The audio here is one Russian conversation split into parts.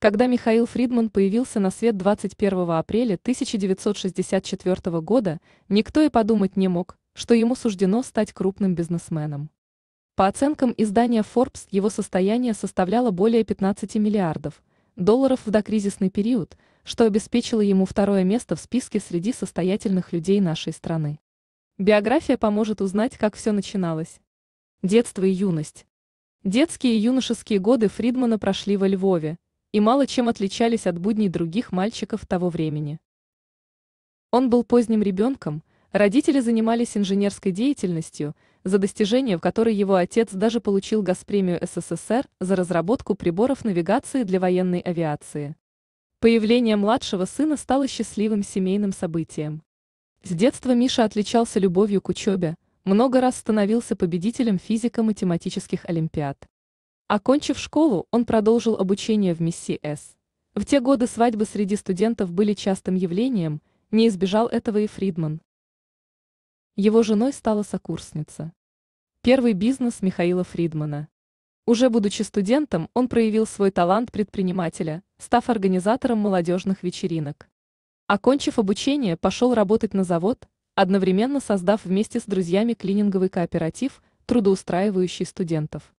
Когда Михаил Фридман появился на свет 21 апреля 1964 года, никто и подумать не мог, что ему суждено стать крупным бизнесменом. По оценкам издания Forbes, его состояние составляло более 15 миллиардов долларов в докризисный период, что обеспечило ему второе место в списке среди состоятельных людей нашей страны. Биография поможет узнать, как все начиналось. Детство и юность. Детские и юношеские годы Фридмана прошли во Львове, и мало чем отличались от будней других мальчиков того времени. Он был поздним ребенком, родители занимались инженерской деятельностью, за достижение в которой его отец даже получил газпремию СССР за разработку приборов навигации для военной авиации. Появление младшего сына стало счастливым семейным событием. С детства Миша отличался любовью к учебе, много раз становился победителем физико-математических олимпиад. Окончив школу, он продолжил обучение в Мисси В те годы свадьбы среди студентов были частым явлением, не избежал этого и Фридман. Его женой стала сокурсница. Первый бизнес Михаила Фридмана. Уже будучи студентом, он проявил свой талант предпринимателя, став организатором молодежных вечеринок. Окончив обучение, пошел работать на завод, одновременно создав вместе с друзьями клининговый кооператив, трудоустраивающий студентов.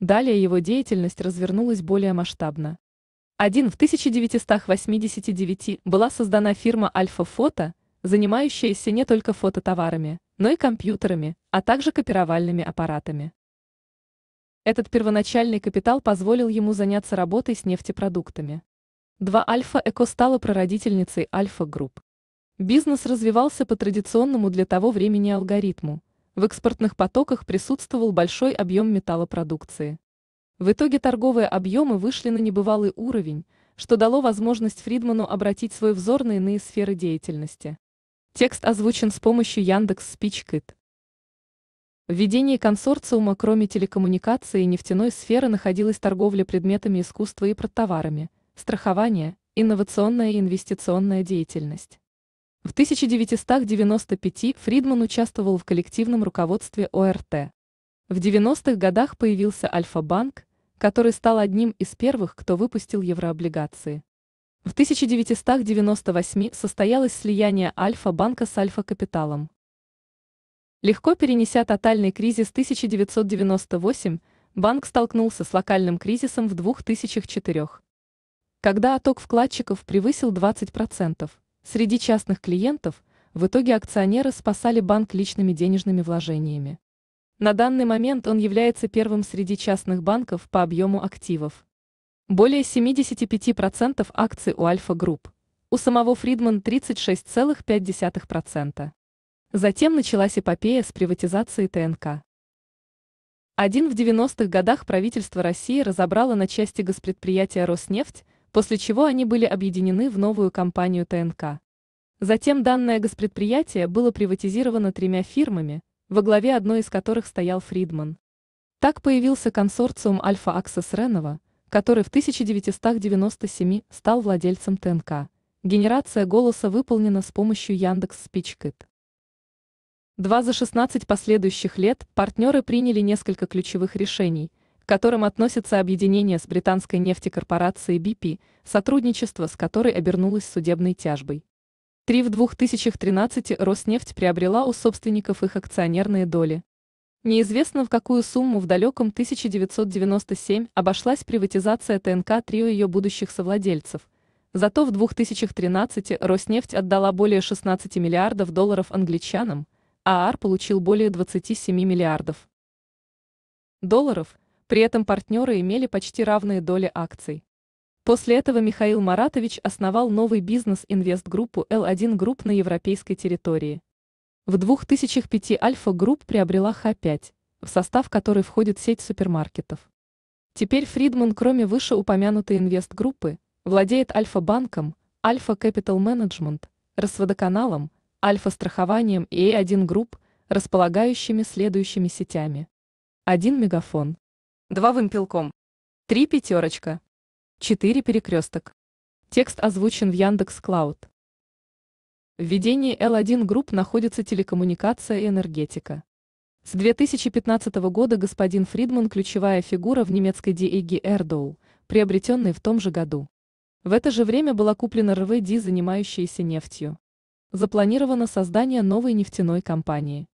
Далее его деятельность развернулась более масштабно. Один в 1989 была создана фирма «Альфа Фото», занимающаяся не только фототоварами, но и компьютерами, а также копировальными аппаратами. Этот первоначальный капитал позволил ему заняться работой с нефтепродуктами. Два Альфа Эко стала прародительницей Альфа Групп. Бизнес развивался по традиционному для того времени алгоритму, в экспортных потоках присутствовал большой объем металлопродукции. В итоге торговые объемы вышли на небывалый уровень, что дало возможность Фридману обратить свой взор на иные сферы деятельности. Текст озвучен с помощью Яндекс Спичкит. Введение консорциума кроме телекоммуникации и нефтяной сферы находилась торговля предметами искусства и продтоварами, страхование, инновационная и инвестиционная деятельность. В 1995 Фридман участвовал в коллективном руководстве ОРТ. В 90-х годах появился Альфа-банк, который стал одним из первых, кто выпустил еврооблигации. В 1998 состоялось слияние Альфа-банка с Альфа-капиталом. Легко перенеся тотальный кризис 1998, банк столкнулся с локальным кризисом в 2004. Когда отток вкладчиков превысил 20%, Среди частных клиентов в итоге акционеры спасали банк личными денежными вложениями. На данный момент он является первым среди частных банков по объему активов. Более 75% акций у Альфа Групп, у самого Фридман 36,5%. Затем началась эпопея с приватизацией ТНК. Один в 90-х годах правительство России разобрало на части госпредприятия «Роснефть» после чего они были объединены в новую компанию ТНК. Затем данное госпредприятие было приватизировано тремя фирмами, во главе одной из которых стоял Фридман. Так появился консорциум Альфа Аксес Ренова, который в 1997 стал владельцем ТНК. Генерация голоса выполнена с помощью Яндекс Спичкит. Два за 16 последующих лет партнеры приняли несколько ключевых решений, которым относится объединение с британской нефтекорпорацией BP, сотрудничество с которой обернулось судебной тяжбой. Три в 2013 Роснефть приобрела у собственников их акционерные доли. Неизвестно, в какую сумму в далеком 1997 обошлась приватизация ТНК трио ее будущих совладельцев. Зато в 2013 Роснефть отдала более 16 миллиардов долларов англичанам, а АР получил более 27 миллиардов долларов – при этом партнеры имели почти равные доли акций. После этого Михаил Маратович основал новый бизнес инвест группу L1 Group на европейской территории. В 2005 Альфа Групп приобрела Х5, в состав которой входит сеть супермаркетов. Теперь Фридман, кроме вышеупомянутой инвест-группы, владеет Альфа-банком, Альфа Капитал Менеджмент, Росводоканалом, Альфа-страхованием и А1 э Групп, располагающими следующими сетями. 1 Мегафон. 2 вымпелком, 3 пятерочка, 4 перекресток. Текст озвучен в Яндекс Клауд. В ведении L1 Групп находится телекоммуникация и энергетика. С 2015 года господин Фридман – ключевая фигура в немецкой DEG Erdow, приобретенной в том же году. В это же время была куплена РВД, занимающаяся нефтью. Запланировано создание новой нефтяной компании.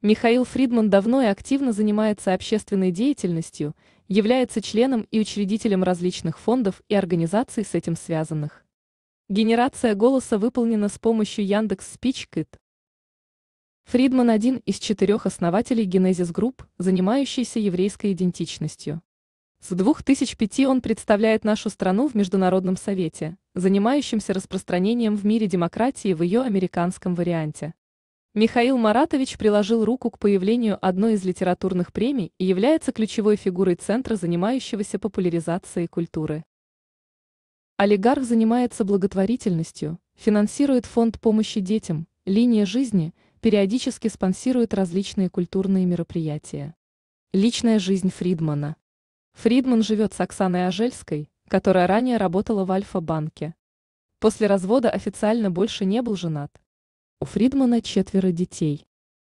Михаил Фридман давно и активно занимается общественной деятельностью, является членом и учредителем различных фондов и организаций с этим связанных. Генерация голоса выполнена с помощью Яндекс Спичкит. Фридман один из четырех основателей Генезис Групп, занимающийся еврейской идентичностью. С 2005 он представляет нашу страну в Международном совете, занимающемся распространением в мире демократии в ее американском варианте. Михаил Маратович приложил руку к появлению одной из литературных премий и является ключевой фигурой центра, занимающегося популяризацией культуры. Олигарх занимается благотворительностью, финансирует фонд помощи детям, линия жизни, периодически спонсирует различные культурные мероприятия. Личная жизнь Фридмана. Фридман живет с Оксаной Ажельской, которая ранее работала в Альфа-банке. После развода официально больше не был женат. У Фридмана четверо детей.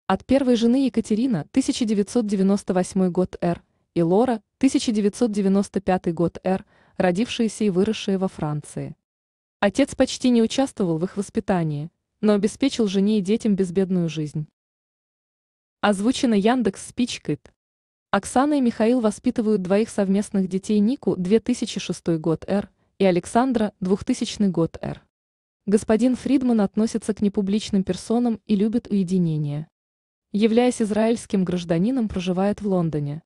От первой жены Екатерина 1998 год Р. и Лора 1995 год Р., родившиеся и выросшие во Франции. Отец почти не участвовал в их воспитании, но обеспечил жене и детям безбедную жизнь. Озвучено Яндекс Спичкит. Оксана и Михаил воспитывают двоих совместных детей Нику 2006 год Р и Александра 2000 год Р. Господин Фридман относится к непубличным персонам и любит уединение. Являясь израильским гражданином, проживает в Лондоне.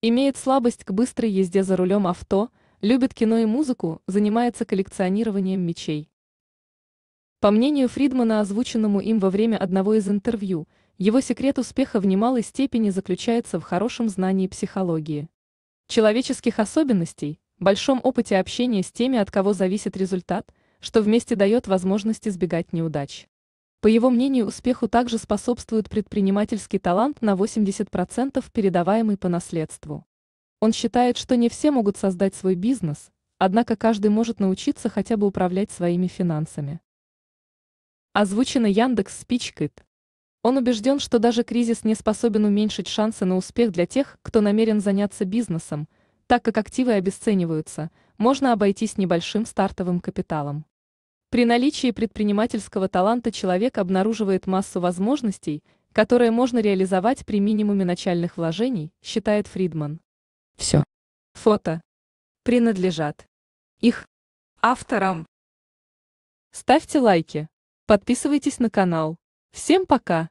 Имеет слабость к быстрой езде за рулем авто, любит кино и музыку, занимается коллекционированием мечей. По мнению Фридмана, озвученному им во время одного из интервью, его секрет успеха в немалой степени заключается в хорошем знании психологии. Человеческих особенностей, большом опыте общения с теми, от кого зависит результат – что вместе дает возможность избегать неудач. По его мнению, успеху также способствует предпринимательский талант на 80%, передаваемый по наследству. Он считает, что не все могут создать свой бизнес, однако каждый может научиться хотя бы управлять своими финансами. Озвучено Яндекс Спичкит. Он убежден, что даже кризис не способен уменьшить шансы на успех для тех, кто намерен заняться бизнесом, так как активы обесцениваются, можно обойтись небольшим стартовым капиталом. При наличии предпринимательского таланта человек обнаруживает массу возможностей, которые можно реализовать при минимуме начальных вложений, считает Фридман. Все. Фото. Принадлежат. Их. Авторам. Ставьте лайки. Подписывайтесь на канал. Всем пока!